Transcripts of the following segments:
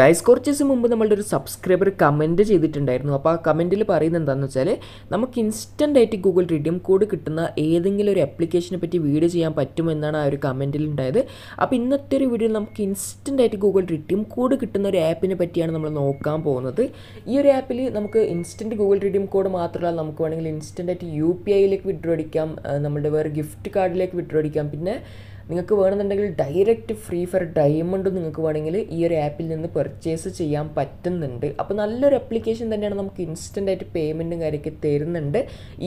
guys കുറച്ച് ദിവസം മുമ്പ് നമ്മളുടെ ഒരു സബ്സ്ക്രൈബർ കമൻറ്റ് ചെയ്തിട്ടുണ്ടായിരുന്നു അപ്പോൾ ആ കമൻറ്റിൽ പറയുന്നത് എന്താണെന്ന് വെച്ചാൽ നമുക്ക് ഇൻസ്റ്റൻ്റ് ആയിട്ട് ഗൂഗിൾ റിഡീം കോഡ് കിട്ടുന്ന ഏതെങ്കിലും ഒരു ആപ്ലിക്കേഷനെ പറ്റി വീഡിയോ ചെയ്യാൻ പറ്റുമെന്നാണ് ആ ഒരു കമൻറ്റിൽ ഉണ്ടായത് അപ്പോൾ ഇന്നത്തെ ഒരു വീഡിയോയിൽ നമുക്ക് ഇൻസ്റ്റൻ്റ് ആയിട്ട് ഗൂഗിൾ റിഡീം കോഡ് കിട്ടുന്ന ഒരു ആപ്പിനെ പറ്റിയാണ് നമ്മൾ നോക്കാൻ പോകുന്നത് ഈ ഒരു ആപ്പിൽ നമുക്ക് ഇൻസ്റ്റൻറ്റ് ഗൂഗിൾ റിഡീം കോഡ് മാത്രമല്ല നമുക്ക് വേണമെങ്കിൽ ഇൻസ്റ്റൻ്റ് ആയിട്ട് യു പി ഐയിലേക്ക് വിഡ്രോ അടിക്കാം നമ്മുടെ വേറെ ഗിഫ്റ്റ് കാർഡിലേക്ക് വിഡ്രോ അടിക്കാം പിന്നെ നിങ്ങൾക്ക് വേണമെന്നുണ്ടെങ്കിൽ ഡയറക്റ്റ് ഫ്രീ ഫയർ ഡയമണ്ട് നിങ്ങൾക്ക് വേണമെങ്കിൽ ഈ ഒരു ആപ്പിൽ നിന്ന് പെർച്ചേസ് ചെയ്യാൻ പറ്റുന്നുണ്ട് അപ്പോൾ നല്ലൊരു അപ്ലിക്കേഷൻ തന്നെയാണ് നമുക്ക് ഇൻസ്റ്റൻ്റ് ആയിട്ട് പേയ്മെൻറ്റും കാര്യമൊക്കെ തരുന്നുണ്ട്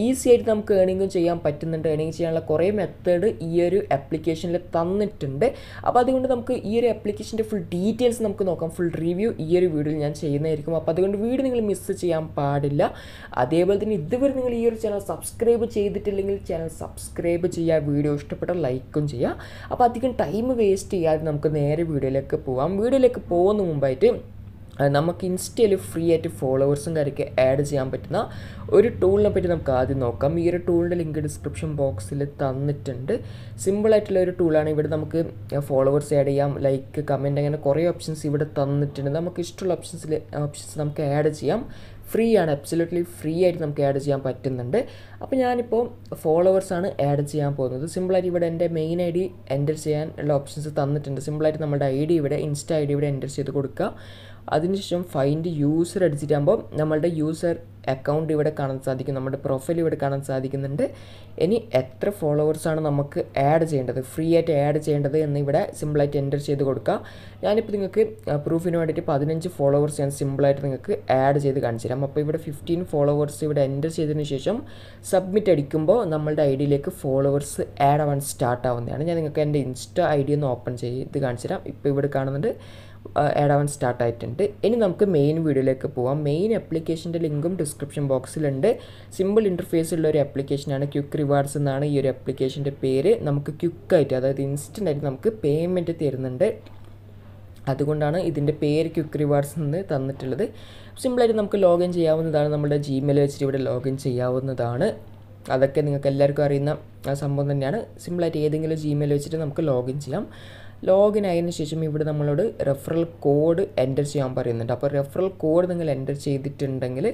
ഈസി ആയിട്ട് നമുക്ക് ഏണിങ്ങും ചെയ്യാൻ പറ്റുന്നുണ്ട് ഏണിങ് ചെയ്യാനുള്ള കുറേ മെത്തേഡ് ഈ ഒരു ആപ്ലിക്കേഷനിൽ തന്നിട്ടുണ്ട് അപ്പോൾ അതുകൊണ്ട് നമുക്ക് ഈ ഒരു ആപ്ലിക്കേഷൻ്റെ ഫുൾ ഡീറ്റെയിൽസ് നമുക്ക് നോക്കാം ഫുൾ റിവ്യൂ ഈ ഒരു വീഡിയോയിൽ ഞാൻ ചെയ്യുന്നതായിരിക്കും അപ്പോൾ അതുകൊണ്ട് വീഡിയോ നിങ്ങൾ മിസ്സ് ചെയ്യാൻ പാടില്ല അതേപോലെ തന്നെ ഇതുവരെ നിങ്ങൾ ഈ ഒരു ചാനൽ സബ്സ്ക്രൈബ് ചെയ്തിട്ടില്ലെങ്കിൽ ചാനൽ സബ്സ്ക്രൈബ് ചെയ്യുക വീഡിയോ ഇഷ്ടപ്പെട്ട ലൈക്കും ചെയ്യുക അപ്പോൾ അധികം ടൈം വേസ്റ്റ് ചെയ്യാതെ നമുക്ക് നേരെ വീഡിയോയിലേക്ക് പോവാം വീഡിയോയിലേക്ക് പോകുന്ന മുമ്പായിട്ട് നമുക്ക് ഇൻസ്റ്റയിൽ ഫ്രീ ആയിട്ട് ഫോളോവേഴ്സും കാര്യമൊക്കെ ആഡ് ചെയ്യാൻ പറ്റുന്ന ഒരു ടൂളിനെ പറ്റി നമുക്ക് ആദ്യം നോക്കാം ഈ ഒരു ടൂളിൻ്റെ ലിങ്ക് ഡിസ്ക്രിപ്ഷൻ ബോക്സിൽ തന്നിട്ടുണ്ട് സിമ്പിളായിട്ടുള്ള ഒരു ടൂളാണ് ഇവിടെ നമുക്ക് ഫോളോവേഴ്സ് ആഡ് ചെയ്യാം ലൈക്ക് കമൻറ്റ് അങ്ങനെ കുറേ ഓപ്ഷൻസ് ഇവിടെ തന്നിട്ടുണ്ട് നമുക്ക് ഇഷ്ടമുള്ള ഓപ്ഷൻസിൽ ഓപ്ഷൻസ് നമുക്ക് ആഡ് ചെയ്യാം ഫ്രീ ആണ് അബ്സല്യൂട്ട്ലി ഫ്രീ ആയിട്ട് നമുക്ക് ആഡ് ചെയ്യാൻ പറ്റുന്നുണ്ട് അപ്പോൾ ഞാനിപ്പോൾ ഫോളോവേഴ്സാണ് ആഡ് ചെയ്യാൻ പോകുന്നത് സിമ്പിളായിട്ട് ഇവിടെ എൻ്റെ മെയിൻ ഐ ഡി എൻ്റർ ചെയ്യാൻ ഉള്ള ഓപ്ഷൻസ് തന്നിട്ടുണ്ട് സിമ്പിളായിട്ട് നമ്മുടെ ഐ ഡി ഇവിടെ ഇൻസ്റ്റ ഐ ഡി ഇവിടെ എൻ്റർ ചെയ്ത് കൊടുക്കുക അതിനുശേഷം ഫൈൻഡ് യൂസർ അടിച്ചിട്ടാകുമ്പോൾ നമ്മളുടെ യൂസർ അക്കൗണ്ട് ഇവിടെ കാണാൻ സാധിക്കും നമ്മുടെ പ്രൊഫൈൽ ഇവിടെ കാണാൻ സാധിക്കുന്നുണ്ട് ഇനി എത്ര ഫോളോവേഴ്സാണ് നമുക്ക് ആഡ് ചെയ്യേണ്ടത് ഫ്രീ ആയിട്ട് ആഡ് ചെയ്യേണ്ടത് എന്ന് ഇവിടെ സിമ്പിളായിട്ട് എൻറ്റർ ചെയ്ത് കൊടുക്കുക ഞാനിപ്പോൾ നിങ്ങൾക്ക് പ്രൂഫിന് വേണ്ടിയിട്ട് പതിനഞ്ച് ഫോളോവേഴ്സ് ഞാൻ സിമ്പിളായിട്ട് നിങ്ങൾക്ക് ആഡ് ചെയ്ത് കാണിച്ചു തരാം അപ്പോൾ ഇവിടെ ഫിഫ്റ്റീൻ ഫോളോവേഴ്സ് ഇവിടെ എൻറ്റർ ചെയ്തതിന് ശേഷം സബ്മിറ്റ് അടിക്കുമ്പോൾ നമ്മളുടെ ഐ ഡിയിലേക്ക് ഫോളോവേഴ്സ് ആഡ് ആവാൻ സ്റ്റാർട്ട് ആവുന്നതാണ് ഞാൻ നിങ്ങൾക്ക് എൻ്റെ ഇൻസ്റ്റ ഐ ഡി ഒന്ന് ഓപ്പൺ ചെയ്ത് കാണിച്ചു തരാം ഇപ്പോൾ ഇവിടെ കാണുന്നുണ്ട് ആഡ് ആവാൻ സ്റ്റാർട്ട് ആയിട്ടുണ്ട് ഇനി നമുക്ക് മെയിൻ വീഡിയോയിലേക്ക് പോവാം മെയിൻ ആപ്ലിക്കേഷൻ്റെ ലിങ്കും ഡിസ്ക്രിപ്ഷൻ ബോക്സിലുണ്ട് സിമ്പിൾ ഇൻ്റർഫേസ് ഉള്ള ഒരു ആപ്ലിക്കേഷനാണ് ക്യുക്ക് റിവാർഡ്സ് എന്നാണ് ഈ ഒരു ആപ്ലിക്കേഷൻ്റെ പേര് നമുക്ക് ക്യുക്കായിട്ട് അതായത് ഇൻസ്റ്റൻ്റ് ആയിട്ട് നമുക്ക് പേയ്മെൻറ്റ് തരുന്നുണ്ട് അതുകൊണ്ടാണ് ഇതിൻ്റെ പേര് ക്യുക്ക് റിവാർഡ്സ് എന്ന് തന്നിട്ടുള്ളത് സിമ്പിളായിട്ട് നമുക്ക് ലോഗിൻ ചെയ്യാവുന്നതാണ് നമ്മുടെ ജിമെയിൽ വെച്ചിട്ട് ഇവിടെ ലോഗിൻ ചെയ്യാവുന്നതാണ് അതൊക്കെ നിങ്ങൾക്ക് എല്ലാവർക്കും അറിയുന്ന സംഭവം തന്നെയാണ് സിമ്പിളായിട്ട് ഏതെങ്കിലും ജിമെയിൽ വെച്ചിട്ട് നമുക്ക് ലോഗിൻ ചെയ്യാം ലോഗിൻ ആയതിനു ശേഷം ഇവിടെ നമ്മളോട് റെഫറൽ കോഡ് എൻറ്റർ ചെയ്യാൻ പറയുന്നുണ്ട് അപ്പോൾ റെഫറൽ കോഡ് നിങ്ങൾ എൻറ്റർ ചെയ്തിട്ടുണ്ടെങ്കിൽ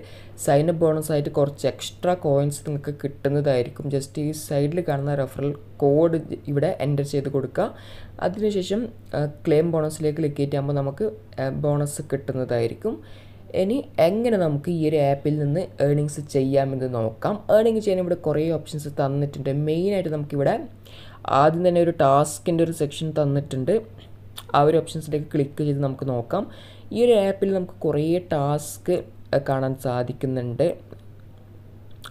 സൈൻ അപ്പ് ആയിട്ട് കുറച്ച് എക്സ്ട്രാ കോയിൻസ് നിങ്ങൾക്ക് കിട്ടുന്നതായിരിക്കും ജസ്റ്റ് ഈ സൈഡിൽ കാണുന്ന റെഫറൽ കോഡ് ഇവിടെ എൻറ്റർ ചെയ്ത് കൊടുക്കുക അതിനുശേഷം ക്ലെയിം ബോണസിലേക്ക് ക്ലിക്ക് ചെയ്തിട്ടാകുമ്പോൾ നമുക്ക് ബോണസ് കിട്ടുന്നതായിരിക്കും ഇനി എങ്ങനെ നമുക്ക് ഈ ഒരു ആപ്പിൽ നിന്ന് ഏണിങ്സ് ചെയ്യാമെന്ന് നോക്കാം ഏണിങ് ചെയ്യാൻ ഇവിടെ കുറേ ഓപ്ഷൻസ് തന്നിട്ടുണ്ട് മെയിനായിട്ട് നമുക്കിവിടെ ആദ്യം തന്നെ ഒരു ടാസ്കിൻ്റെ ഒരു സെക്ഷൻ തന്നിട്ടുണ്ട് ആ ഒരു ഓപ്ഷൻസിലേക്ക് ക്ലിക്ക് ചെയ്ത് നമുക്ക് നോക്കാം ഈ ഒരു ആപ്പിൽ നമുക്ക് കുറേ ടാസ്ക് കാണാൻ സാധിക്കുന്നുണ്ട്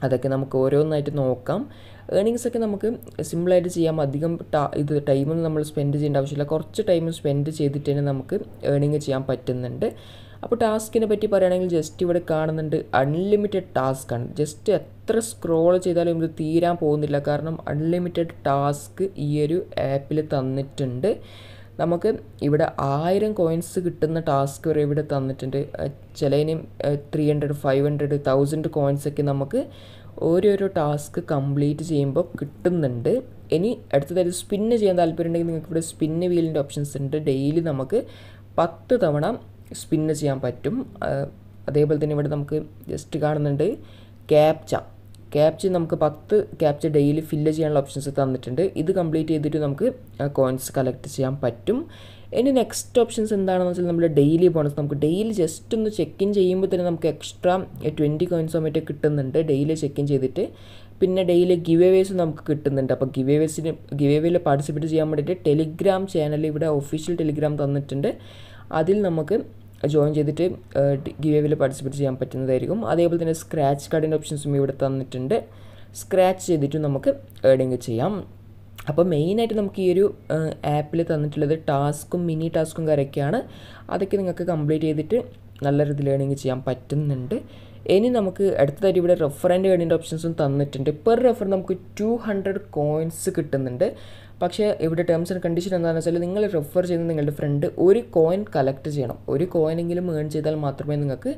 അതൊക്കെ നമുക്ക് ഓരോന്നായിട്ട് നോക്കാം ഏർണിങ്സ് ഒക്കെ നമുക്ക് സിമ്പിളായിട്ട് ചെയ്യാം അധികം ഇത് ടൈമൊന്നും നമ്മൾ സ്പെൻഡ് ചെയ്യേണ്ട ആവശ്യമില്ല കുറച്ച് ടൈം സ്പെൻഡ് ചെയ്തിട്ട് തന്നെ നമുക്ക് ഏണിങ് ചെയ്യാൻ പറ്റുന്നുണ്ട് അപ്പോൾ ടാസ്കിനെ പറ്റി പറയുകയാണെങ്കിൽ ജസ്റ്റ് ഇവിടെ കാണുന്നുണ്ട് അൺലിമിറ്റഡ് ടാസ്ക് ആണ് ജസ്റ്റ് എത്ര സ്ക്രോൾ ചെയ്താലും ഇത് തീരാൻ പോകുന്നില്ല കാരണം അൺലിമിറ്റഡ് ടാസ്ക് ഈ ഒരു ആപ്പിൽ തന്നിട്ടുണ്ട് നമുക്ക് ഇവിടെ ആയിരം കോയിൻസ് കിട്ടുന്ന ടാസ്ക് വരെ ഇവിടെ തന്നിട്ടുണ്ട് ചിലതിനും three hundred five hundred thousand കോയിൻസൊക്കെ നമുക്ക് ഓരോരോ ടാസ്ക് കംപ്ലീറ്റ് ചെയ്യുമ്പോൾ കിട്ടുന്നുണ്ട് ഇനി അടുത്തതായത് സ്പിന്ന് ചെയ്യാൻ താല്പര്യം ഉണ്ടെങ്കിൽ നിങ്ങൾക്ക് ഇവിടെ സ്പിന്ന് വീലിൻ്റെ ഓപ്ഷൻസ് ഉണ്ട് ഡെയിലി നമുക്ക് പത്ത് തവണ സ്പിന്ന് ചെയ്യാൻ പറ്റും അതേപോലെ തന്നെ ഇവിടെ നമുക്ക് ജസ്റ്റ് കാണുന്നുണ്ട് ക്യാപ്ച ക്യാപ്ച നമുക്ക് പത്ത് ക്യാപ്ച ഡെയിലി ഫില്ല് ചെയ്യാനുള്ള ഓപ്ഷൻസ് തന്നിട്ടുണ്ട് ഇത് കംപ്ലീറ്റ് ചെയ്തിട്ട് നമുക്ക് കോയിൻസ് കളക്ട് ചെയ്യാൻ പറ്റും ഇനി നെക്സ്റ്റ് ഓപ്ഷൻസ് എന്താണെന്ന് വെച്ചാൽ നമ്മൾ ഡെയിലി ബോണസ് നമുക്ക് ഡെയിലി ജസ്റ്റ് ഒന്ന് ചെക്ക് ഇൻ ചെയ്യുമ്പോൾ തന്നെ നമുക്ക് എക്സ്ട്രാ ട്വൻറ്റി കോയിൻസോ മറ്റോ കിട്ടുന്നുണ്ട് ഡെയിലി ചെക്ക് ഇൻ ചെയ്തിട്ട് പിന്നെ ഡെയിലി ഗിവ് നമുക്ക് കിട്ടുന്നുണ്ട് അപ്പോൾ ഗിവ് ഗിവേവേയിൽ പാർട്ടിസിപ്പേറ്റ് ചെയ്യാൻ വേണ്ടിയിട്ട് ടെലിഗ്രാം ചാനൽ ഇവിടെ ഒഫീഷ്യൽ ടെലിഗ്രാം തന്നിട്ടുണ്ട് അതിൽ നമുക്ക് ജോയിൻ ചെയ്തിട്ട് ഗിവ് എവിൽ പാർട്ടിസിപ്പേറ്റ് ചെയ്യാൻ പറ്റുന്നതായിരിക്കും അതേപോലെ തന്നെ സ്ക്രാച്ച് കാർഡിൻ്റെ ഓപ്ഷൻസും ഇവിടെ തന്നിട്ടുണ്ട് സ്ക്രാച്ച് ചെയ്തിട്ടും നമുക്ക് ഏഡിങ് ചെയ്യാം അപ്പോൾ മെയിനായിട്ട് നമുക്ക് ഈ ഒരു ആപ്പിൽ തന്നിട്ടുള്ളത് ടാസ്ക്കും മിനി ടാസ്ക്കും കാര്യമൊക്കെയാണ് അതൊക്കെ നിങ്ങൾക്ക് കംപ്ലീറ്റ് ചെയ്തിട്ട് നല്ല രീതിയിൽ ലേണിംഗ് ചെയ്യാൻ പറ്റുന്നുണ്ട് ഇനി നമുക്ക് അടുത്തതായിട്ട് ഇവിടെ റെഫറിൻ്റെ ഏണിൻ്റെ ഓപ്ഷൻസും തന്നിട്ടുണ്ട് പെർ റെഫർ നമുക്ക് ടു ഹൺഡ്രഡ് കോയിൻസ് കിട്ടുന്നുണ്ട് പക്ഷേ ഇവിടെ ടേംസ് ആൻഡ് കണ്ടീഷൻ എന്താണെന്ന് വെച്ചാൽ നിങ്ങൾ റെഫർ ചെയ്യുന്ന നിങ്ങളുടെ ഫ്രണ്ട് ഒരു കോയിൻ കളക്ട് ചെയ്യണം ഒരു കോയിനെങ്കിലും ഏൺ ചെയ്താൽ മാത്രമേ നിങ്ങൾക്ക്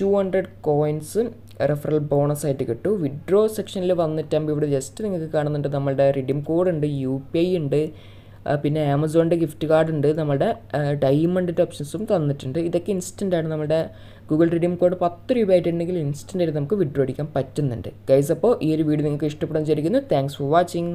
two hundred coins referral bonus ആയിട്ട് കിട്ടൂ വിഡ്രോ സെക്ഷനിൽ വന്നിട്ടാകുമ്പോൾ ഇവിടെ ജസ്റ്റ് നിങ്ങൾക്ക് കാണുന്നുണ്ട് നമ്മളുടെ റിഡീം കോഡ് ഉണ്ട് യു പി ഐ ഉണ്ട് പിന്നെ ആമസോണിൻ്റെ ഗിഫ്റ്റ് കാർഡ് ഉണ്ട് നമ്മുടെ ഡയമണ്ടിൻ്റെ ഓപ്ഷൻസും തന്നിട്ടുണ്ട് ഇതൊക്കെ ആണ് നമ്മുടെ ഗൂഗിൾ റീഡിയം കോഡ് പത്ത് രൂപ ആയിട്ടുണ്ടെങ്കിൽ ആയിട്ട് നമുക്ക് വിഡ്രോ അടിക്കാൻ പറ്റുന്നുണ്ട് ഗൈസ് അപ്പോൾ ഈ ഒരു വീഡിയോ നിങ്ങൾക്ക് ഇഷ്ടപ്പെടാൻ വിചാരിക്കുന്നു താങ്ക്സ് ഫോർ വാച്ചിങ്